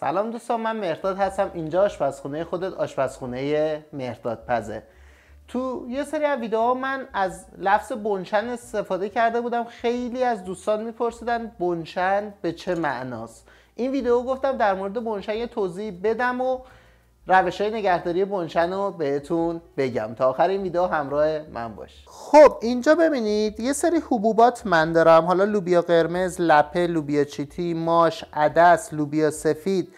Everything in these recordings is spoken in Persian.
سلام دوستان من مرداد هستم اینجا آشپزخونه خودت آشپزخونه مرداد پزه تو یه سری از ویدیوها من از لفظ بنشن استفاده کرده بودم خیلی از دوستان میپرسیدن بنشن به چه معناست این ویدیو گفتم در مورد بنشن یه توضیح بدم و روش های نگهداری بنشن رو بهتون بگم تا آخر این ویدیو همراه من باش خب اینجا ببینید یه سری حبوبات من دارم حالا لوبیا قرمز، لپه، لوبیا چیتی، ماش، عدس، لوبیا سفید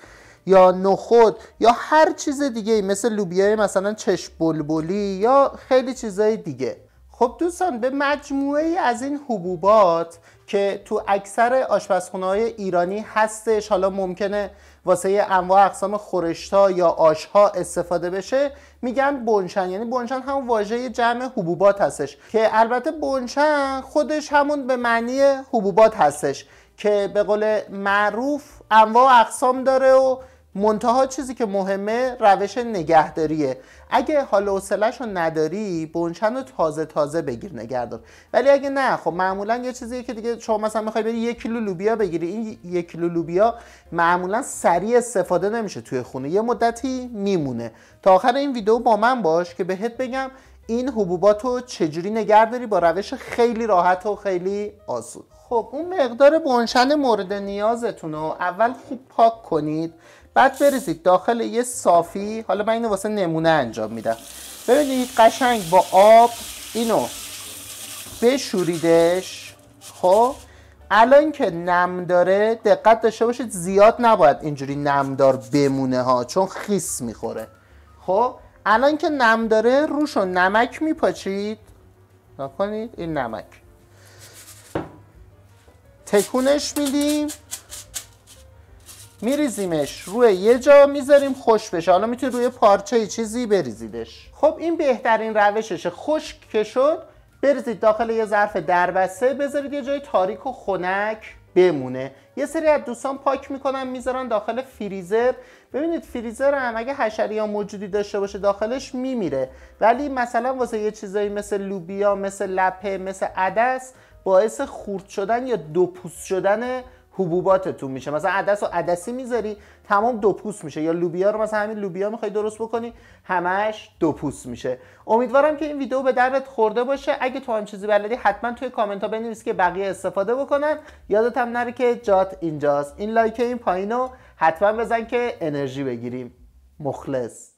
یا نخود یا هر چیز دیگه مثل لوبیای مثلا چش بلبلی یا خیلی چیزای دیگه خب دوستان به مجموعه ای از این حبوبات که تو اکثر آشپزخونه های ایرانی هستش حالا ممکنه واسه انواع اقسام خورشتا یا آشها استفاده بشه میگن بنشن یعنی بنشن هم واژه جمع حبوبات هستش که البته بنشن خودش همون به معنی حبوبات هستش که به قول معروف انواع اقسام داره و منتها چیزی که مهمه روش نگهداریه اگه حال و رو نداری بنچن رو تازه تازه بگیر نگهدار ولی اگه نه خب معمولا یه چیزی که دیگه شما مثلا میخوای بری یک کیلو لوبیا بگیری این یک کیلو لوبیا معمولا سریع استفاده نمیشه توی خونه یه مدتی میمونه تا آخر این ویدیو با من باش که بهت بگم این حبوبات رو چجوری نگه داری با روش خیلی راحت و خیلی آسود خب اون مقدار بنشن مورد نیازتون رو اول خوب پاک کنید بعد بریزید داخل یه صافی حالا من اینو واسه نمونه انجام میدم ببینید قشنگ با آب اینو بشوریدش خب الان که نم داره دقت داشته باشید زیاد نباید اینجوری نمدار بمونه ها چون خیس میخوره خب الان که نم داره روش و نمک میپاچید نکنید این نمک تکونش میدیم میریزیمش روی یه جا میذاریم خوش بشه حالا میتونید روی پارچه چیزی بریزیدش خب این بهترین روششه خشک که شد بریزید داخل یه ظرف دربسته بذارید یه جای تاریک و خنک بمونه یه سری از دوستان پاک میکنن میذارن داخل فریزر ببینید فریزر هم اگه حشری ها موجودی داشته باشه داخلش میمیره ولی مثلا واسه یه چیزایی مثل لوبیا مثل لپه مثل عدس باعث خورد شدن یا دوپوست شدن حبوباتتون میشه مثلا عدس و عدسی میذاری تمام دو پوست میشه یا لوبیا رو مثلا همین لوبیا میخوای درست بکنی همش دو پوست میشه امیدوارم که این ویدیو به دردت خورده باشه اگه تو هم چیزی بلدی حتما توی کامنت ها بنویس که بقیه استفاده بکنن یادت هم نره که جات اینجاست این لایک این رو حتما بزن که انرژی بگیریم مخلص